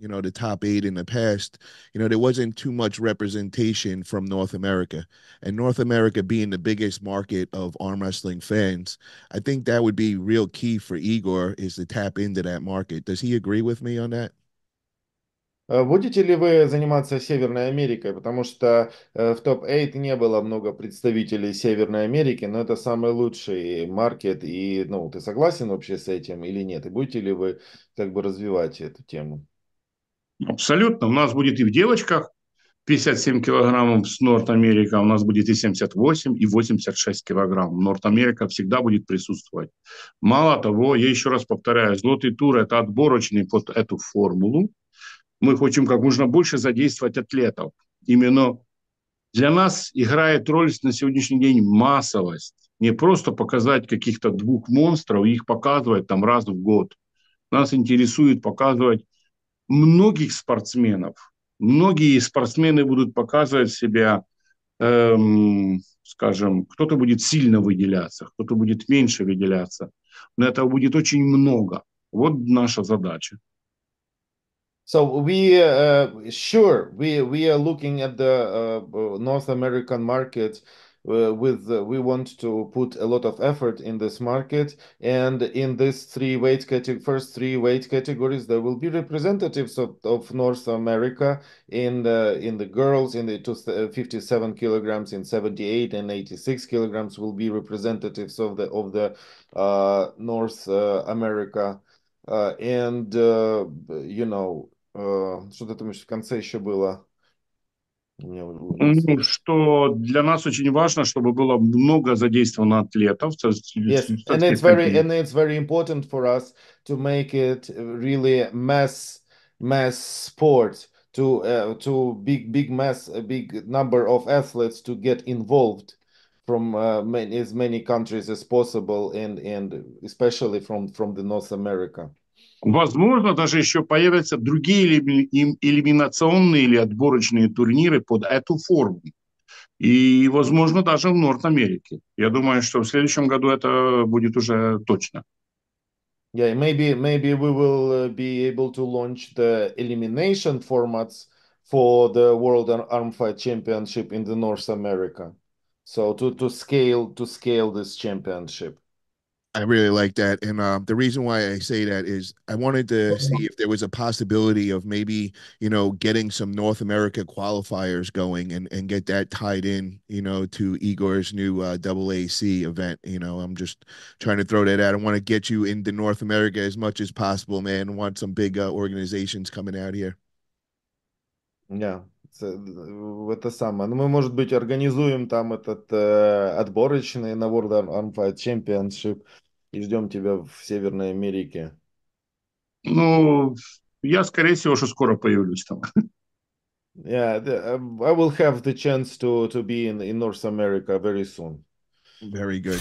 you know the top eight in the past you know there wasn't too much representation from north america and north america being the biggest market of arm wrestling fans i think that would be real key for igor is to tap into that market does he agree with me on that э, Будете ли вы заниматься Северной Америкой? Потому что э, в топ-8 не было много представителей Северной Америки, но это самый лучший маркет. И ну, ты согласен вообще с этим или нет? И будете ли вы как бы развивать эту тему? Абсолютно. У нас будет и в девочках 57 килограммов с Норт Америка, у нас будет и 78, и 86 килограмм. Норт Америка всегда будет присутствовать. Мало того, я еще раз повторяю, золотый тур – это отборочный под эту формулу. Мы хотим как можно больше задействовать атлетов. Именно для нас играет роль на сегодняшний день массовость. Не просто показать каких-то двух монстров, их показывать там раз в год. Нас интересует показывать многих спортсменов. Многие спортсмены будут показывать себя, эм, скажем, кто-то будет сильно выделяться, кто-то будет меньше выделяться. Но этого будет очень много. Вот наша задача. So we uh, sure we we are looking at the uh, North American market Uh, with uh, we want to put a lot of effort in this market. And in these three weight first three weight categories, there will be representatives of, of North America in the in the girls in the uh, 57 kilograms, in 78 and 86 kilograms will be representatives of the of the uh, North uh, America. Uh, and, you know, что там еще в конце еще было что для нас очень важно, чтобы было много задействовано атлетов. Yes, and it's very and it's very important for us to make it uh, really mass mass sport to uh, to big big mass a big number of athletes to get involved from uh, many, as many countries as possible and and especially from from the North America. Возможно, даже еще появятся другие элиминационные или отборочные турниры под эту форму. И, возможно, даже в Норд Америке. Я думаю, что в следующем году это будет уже точно. Yeah, maybe maybe we will uh, be able to launch the elimination formats for the World Arm Fight Championship in the North America. So to to scale to scale this championship. I really like that, and um, the reason why I say that is I wanted to see if there was a possibility of maybe you know getting some North America qualifiers going and and get that tied in you know to Igor's new uh, A C event. You know, I'm just trying to throw that out. I want to get you into North America as much as possible, man. I want some big uh, organizations coming out here. Yeah, Э, это самое. Ну, мы, может быть, организуем там этот э, отборочный на World Armfight Championship и ждем тебя в Северной Америке. Ну, я, скорее всего, что скоро появлюсь там. Yeah, э, I will have the chance to, to be in, in North America very soon. Very good.